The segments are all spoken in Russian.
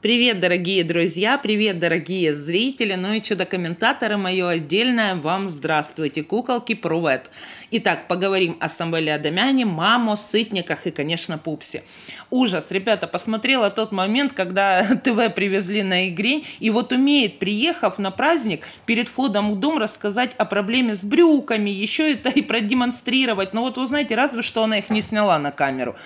Привет, дорогие друзья, привет, дорогие зрители, ну и чудо-комментаторы мое отдельное, вам здравствуйте, куколки, привет. Итак, поговорим о Самвеле Адамяне, Мамо, Сытниках и, конечно, Пупсе. Ужас, ребята, посмотрела тот момент, когда ТВ привезли на Игрень, и вот умеет, приехав на праздник, перед входом в дом рассказать о проблеме с брюками, еще это и продемонстрировать, но ну вот вы знаете, разве что она их не сняла на камеру.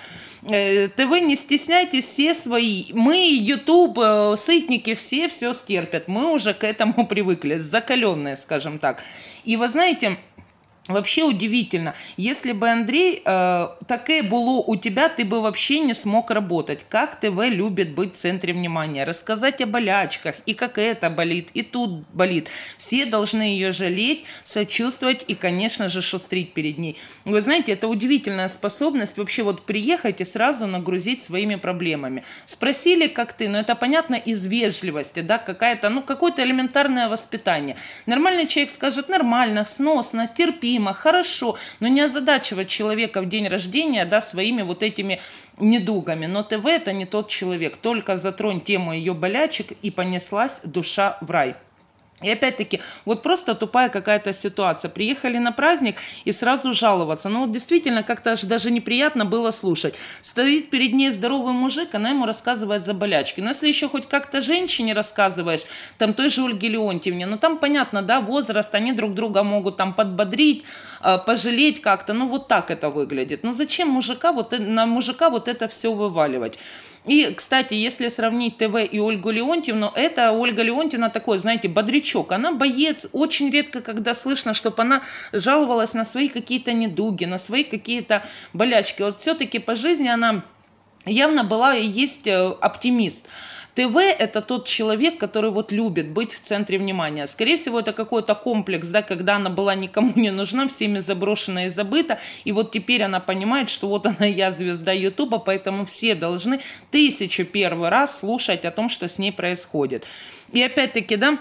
Э, ТВ не стесняйтесь, все свои. Мы, YouTube, э, сытники, все все стерпят. Мы уже к этому привыкли, закаленные, скажем так. И вы знаете, Вообще удивительно. Если бы, Андрей, э, таке було у тебя, ты бы вообще не смог работать. Как ТВ любит быть в центре внимания. Рассказать о болячках, и как это болит, и тут болит. Все должны ее жалеть, сочувствовать и, конечно же, шустрить перед ней. Вы знаете, это удивительная способность вообще вот приехать и сразу нагрузить своими проблемами. Спросили, как ты, но это понятно из вежливости, да, какая-то, ну, какое-то элементарное воспитание. Нормальный человек скажет, нормально, сносно, терпи, терпимо, хорошо, но не озадачивать человека в день рождения, да, своими вот этими недугами. Но ТВ это не тот человек. Только затронь тему ее болячек и понеслась душа в рай. И опять-таки, вот просто тупая какая-то ситуация. Приехали на праздник и сразу жаловаться. Ну вот действительно, как-то даже неприятно было слушать. Стоит перед ней здоровый мужик, она ему рассказывает за болячки. Но ну, если еще хоть как-то женщине рассказываешь, там той же Ольге Леонтьевне, ну там понятно, да, возраст, они друг друга могут там подбодрить, а, пожалеть как-то. Ну вот так это выглядит. Но ну, зачем мужика вот, э, на мужика вот это все вываливать? И, кстати, если сравнить ТВ и Ольгу Леонтьевну, это Ольга Леонтьевна такой, знаете, бодрячок. Она боец, очень редко, когда слышно, чтобы она жаловалась на свои какие-то недуги, на свои какие-то болячки. Вот все-таки по жизни она явно была и есть э, оптимист. ТВ – это тот человек, который вот любит быть в центре внимания. Скорее всего, это какой-то комплекс, да, когда она была никому не нужна, всеми заброшена и забыта, и вот теперь она понимает, что вот она я звезда Ютуба, поэтому все должны тысячу первый раз слушать о том, что с ней происходит. И опять-таки, да,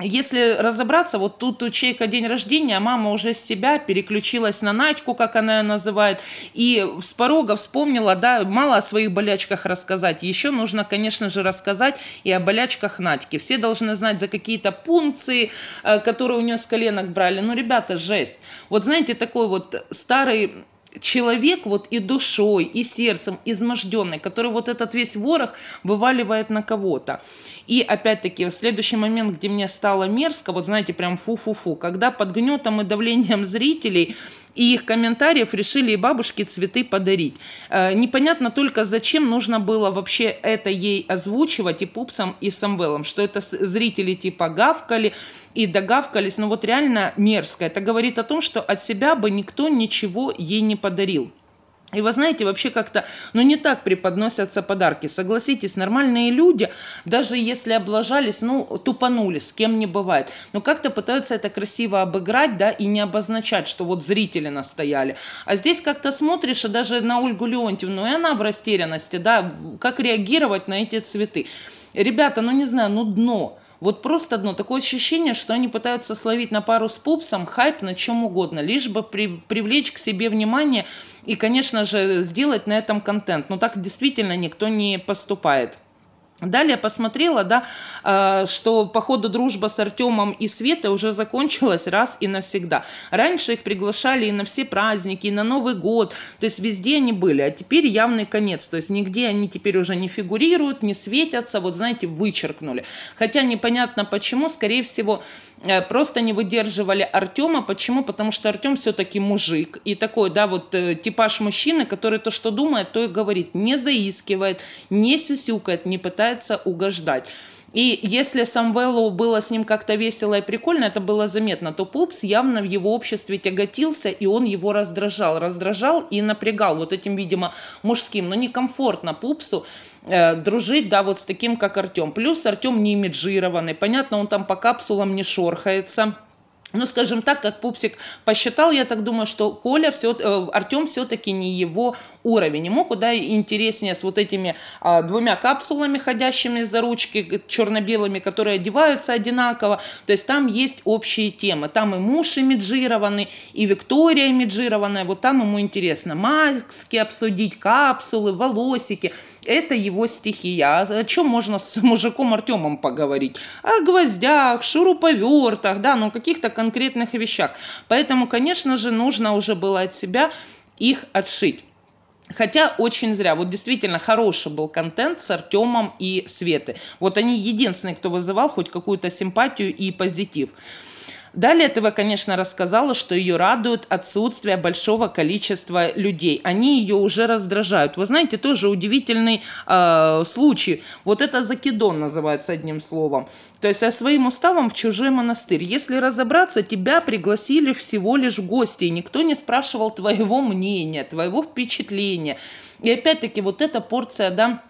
если разобраться, вот тут у человека день рождения, а мама уже с себя переключилась на Надьку, как она ее называет, и с порога вспомнила, да, мало о своих болячках рассказать, еще нужно, конечно же, рассказать и о болячках Надьки. Все должны знать за какие-то пункции, э, которые у нее с коленок брали. Ну, ребята, жесть. Вот знаете, такой вот старый человек вот и душой, и сердцем изможденный, который вот этот весь ворох вываливает на кого-то. И опять-таки, следующий момент, где мне стало мерзко, вот знаете, прям фу-фу-фу, когда под гнетом и давлением зрителей и их комментариев решили и бабушке цветы подарить. Э, непонятно только, зачем нужно было вообще это ей озвучивать и пупсом, и самвелом, что это зрители типа гавкали и догавкались, но ну вот реально мерзко. Это говорит о том, что от себя бы никто ничего ей не подарил. И вы знаете, вообще как-то, ну не так преподносятся подарки. Согласитесь, нормальные люди, даже если облажались, ну тупанули, с кем не бывает. Но как-то пытаются это красиво обыграть, да, и не обозначать, что вот зрители настояли. А здесь как-то смотришь, и даже на Ольгу Леонтьевну, и она в растерянности, да, как реагировать на эти цветы. Ребята, ну не знаю, ну дно. Вот просто одно такое ощущение, что они пытаются словить на пару с пупсом хайп на чем угодно, лишь бы при, привлечь к себе внимание и, конечно же, сделать на этом контент. Но так действительно никто не поступает. Далее посмотрела, да, э, что по ходу дружба с Артемом и Светой уже закончилась раз и навсегда. Раньше их приглашали и на все праздники, и на Новый год, то есть везде они были, а теперь явный конец, то есть нигде они теперь уже не фигурируют, не светятся, вот знаете, вычеркнули. Хотя непонятно почему, скорее всего, э, просто не выдерживали Артема. Почему? Потому что Артем все-таки мужик и такой, да, вот э, типаж мужчины, который то, что думает, то и говорит, не заискивает, не сюсюкает, не пытается старается угождать. И если Самвеллу было с ним как-то весело и прикольно, это было заметно, то Пупс явно в его обществе тяготился, и он его раздражал. Раздражал и напрягал вот этим, видимо, мужским. Но некомфортно Пупсу э, дружить, да, вот с таким, как Артем. Плюс Артем не имиджированный. Понятно, он там по капсулам не шорхается ну, скажем так, как Пупсик посчитал, я так думаю, что Коля все, э, Артем все-таки не его уровень. Ему куда интереснее с вот этими э, двумя капсулами, ходящими за ручки, черно-белыми, которые одеваются одинаково. То есть там есть общие темы. Там и муж имиджированный, и Виктория имиджированная. Вот там ему интересно маски обсудить, капсулы, волосики. Это его стихия. А о чем можно с мужиком Артемом поговорить? О гвоздях, шуруповертах, да, ну каких-то конкретных вещах. Поэтому, конечно же, нужно уже было от себя их отшить. Хотя очень зря. Вот действительно хороший был контент с Артемом и Светой. Вот они единственные, кто вызывал хоть какую-то симпатию и позитив. Далее ТВ, конечно, рассказала, что ее радует отсутствие большого количества людей. Они ее уже раздражают. Вы знаете, тоже удивительный э, случай. Вот это закидон называется одним словом. То есть, со своим уставом в чужой монастырь. Если разобраться, тебя пригласили всего лишь в гости, и никто не спрашивал твоего мнения, твоего впечатления. И опять-таки вот эта порция, да,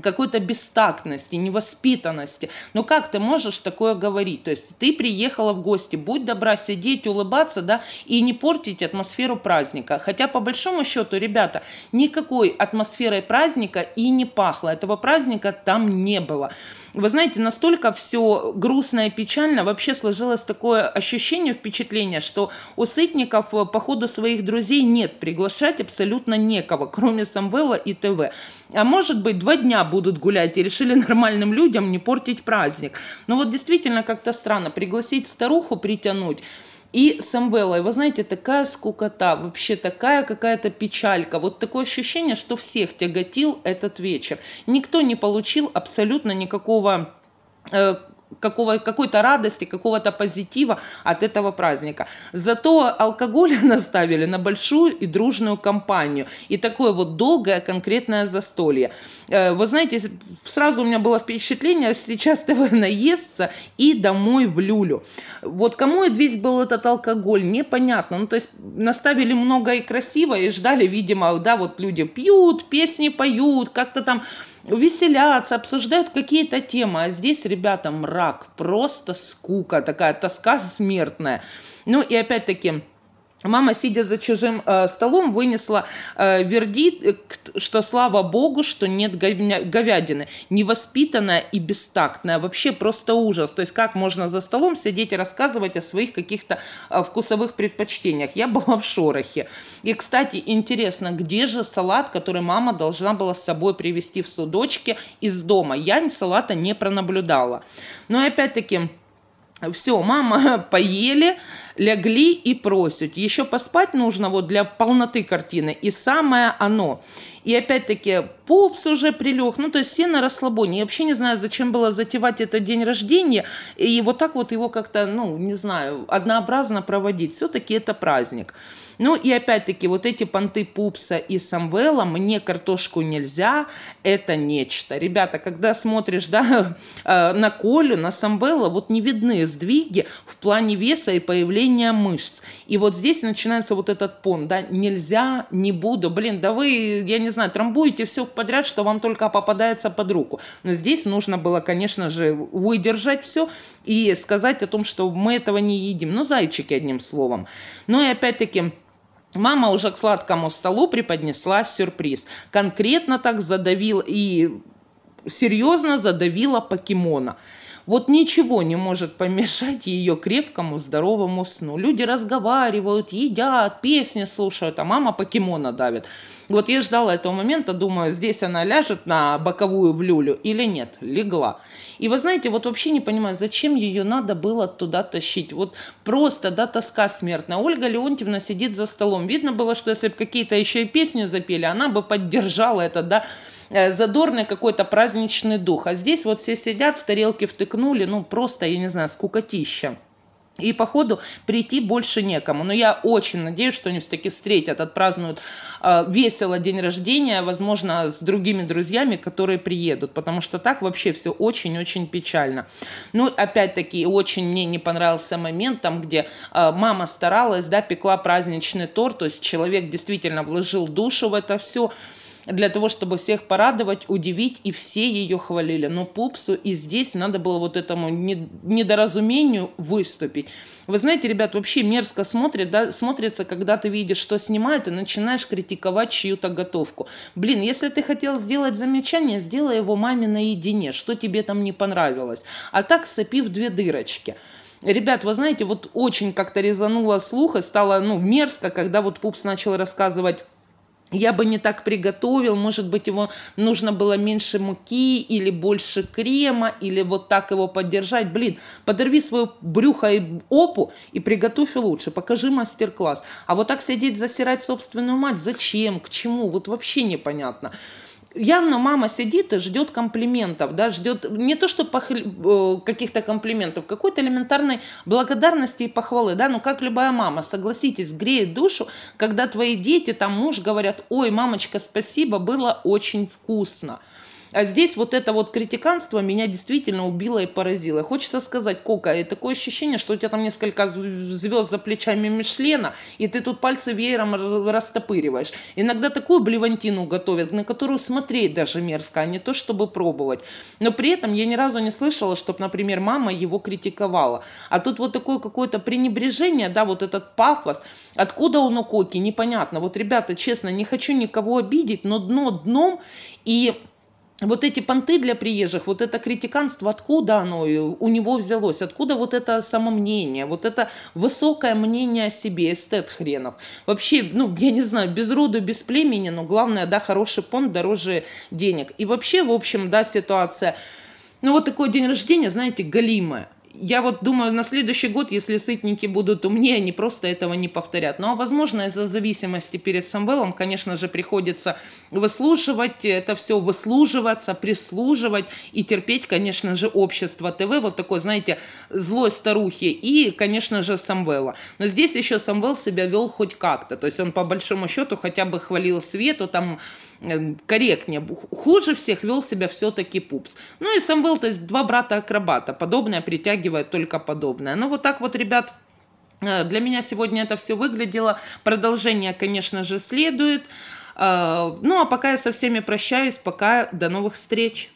какой-то бестактности, невоспитанности. Но как ты можешь такое говорить? То есть ты приехала в гости, будь добра сидеть, улыбаться, да, и не портить атмосферу праздника. Хотя, по большому счету, ребята, никакой атмосферой праздника и не пахло. Этого праздника там не было. Вы знаете, настолько все грустно и печально, вообще сложилось такое ощущение, впечатление, что у Сытников э, по ходу своих друзей нет, приглашать абсолютно некого, кроме Самвела и ТВ. А может быть, два дня будут гулять и решили нормальным людям не портить праздник. Но вот действительно как-то странно, пригласить старуху притянуть – и Самвела, вы знаете, такая скукота, вообще такая какая-то печалька. Вот такое ощущение, что всех тяготил этот вечер. Никто не получил абсолютно никакого э, какого, какой-то радости, какого-то позитива от этого праздника. Зато алкоголя наставили на большую и дружную компанию. И такое вот долгое конкретное застолье. Э, вы знаете, сразу у меня было впечатление, сейчас ТВ наестся и домой в люлю. Вот кому и весь был этот алкоголь, непонятно. Ну, то есть наставили много и красиво, и ждали, видимо, да, вот люди пьют, песни поют, как-то там веселятся, обсуждают какие-то темы, а здесь, ребята, мрак, просто скука такая, тоска смертная. Ну и опять-таки, Мама, сидя за чужим э, столом, вынесла э, вердикт, э, что слава богу, что нет говядины. Невоспитанная и бестактная. Вообще просто ужас. То есть как можно за столом сидеть и рассказывать о своих каких-то э, вкусовых предпочтениях. Я была в шорохе. И, кстати, интересно, где же салат, который мама должна была с собой привезти в судочке из дома? Я салата не пронаблюдала. Но ну опять-таки, все, мама, поели лягли и просят. Еще поспать нужно вот для полноты картины. И самое оно. И опять-таки пупс уже прилег. Ну, то есть все на расслабоне. Я вообще не знаю, зачем было затевать этот день рождения. И вот так вот его как-то, ну, не знаю, однообразно проводить. Все-таки это праздник. Ну, и опять-таки вот эти понты пупса и самвела «мне картошку нельзя» — это нечто. Ребята, когда смотришь, да, э, на Колю, на самвела, вот не видны сдвиги в плане веса и появления расслабление мышц. И вот здесь начинается вот этот пон, да, нельзя, не буду, блин, да вы, я не знаю, трамбуете все подряд, что вам только попадается под руку. Но здесь нужно было, конечно же, выдержать все и сказать о том, что мы этого не едим. Ну, зайчики, одним словом. Ну и опять-таки, Мама уже к сладкому столу преподнесла сюрприз. Конкретно так задавил и серьезно задавила покемона. Вот ничего не может помешать ее крепкому, здоровому сну. Люди разговаривают, едят, песни слушают, а мама покемона давит. Вот я ждала этого момента, думаю, здесь она ляжет на боковую в люлю или нет, легла. И вы знаете, вот вообще не понимаю, зачем ее надо было туда тащить. Вот просто, да, тоска смертная. Ольга Леонтьевна сидит за столом. Видно было, что если бы какие-то еще и песни запели, она бы поддержала это, да, Э, задорный какой-то праздничный дух. А здесь вот все сидят, в тарелке втыкнули, ну просто, я не знаю, скукотища. И, походу, прийти больше некому. Но я очень надеюсь, что они все-таки встретят, отпразднуют э, весело день рождения, возможно, с другими друзьями, которые приедут. Потому что так вообще все очень-очень печально. Ну, опять-таки, очень мне не понравился момент, там, где э, мама старалась, да, пекла праздничный торт. То есть человек действительно вложил душу в это все для того, чтобы всех порадовать, удивить, и все ее хвалили. Но Пупсу и здесь надо было вот этому недоразумению выступить. Вы знаете, ребят, вообще мерзко смотрит, да, смотрится, когда ты видишь, что снимают, и начинаешь критиковать чью-то готовку. Блин, если ты хотел сделать замечание, сделай его маме наедине, что тебе там не понравилось. А так сопи в две дырочки. Ребят, вы знаете, вот очень как-то резануло слух и стало, ну, мерзко, когда вот Пупс начал рассказывать я бы не так приготовил, может быть, его нужно было меньше муки или больше крема, или вот так его поддержать. Блин, подорви свою брюхо и опу и приготовь лучше, покажи мастер-класс. А вот так сидеть, засирать собственную мать, зачем, к чему, вот вообще непонятно явно мама сидит и ждет комплиментов, да, ждет не то, что похл... Э, каких-то комплиментов, какой-то элементарной благодарности и похвалы, да, но как любая мама, согласитесь, греет душу, когда твои дети, там муж говорят, ой, мамочка, спасибо, было очень вкусно. А здесь вот это вот критиканство меня действительно убило и поразило. Хочется сказать, Кока, и такое ощущение, что у тебя там несколько звезд за плечами Мишлена, и ты тут пальцы веером растопыриваешь. Иногда такую блевантину готовят, на которую смотреть даже мерзко, а не то, чтобы пробовать. Но при этом я ни разу не слышала, чтобы, например, мама его критиковала. А тут вот такое какое-то пренебрежение, да, вот этот пафос. Откуда он у Коки, непонятно. Вот, ребята, честно, не хочу никого обидеть, но дно дном, и вот эти понты для приезжих, вот это критиканство, откуда оно у него взялось, откуда вот это самомнение, вот это высокое мнение о себе, эстет хренов. Вообще, ну, я не знаю, без роду, без племени, но главное, да, хороший понт дороже денег. И вообще, в общем, да, ситуация, ну, вот такое день рождения, знаете, галимое я вот думаю, на следующий год, если сытники будут умнее, они просто этого не повторят. Ну, а возможно, из-за зависимости перед Самвелом, конечно же, приходится выслушивать это все, выслуживаться, прислуживать и терпеть, конечно же, общество ТВ, вот такой, знаете, злой старухи и, конечно же, Самвела. Но здесь еще Самвел себя вел хоть как-то, то есть он по большому счету хотя бы хвалил Свету, там, Эм, корректнее. Хуже всех вел себя все-таки Пупс. Ну и Самвел, то есть два брата-акробата. Подобное притягивает только подобное. Ну вот так вот, ребят, э, для меня сегодня это все выглядело. Продолжение, конечно же, следует. Э, ну а пока я со всеми прощаюсь, пока до новых встреч.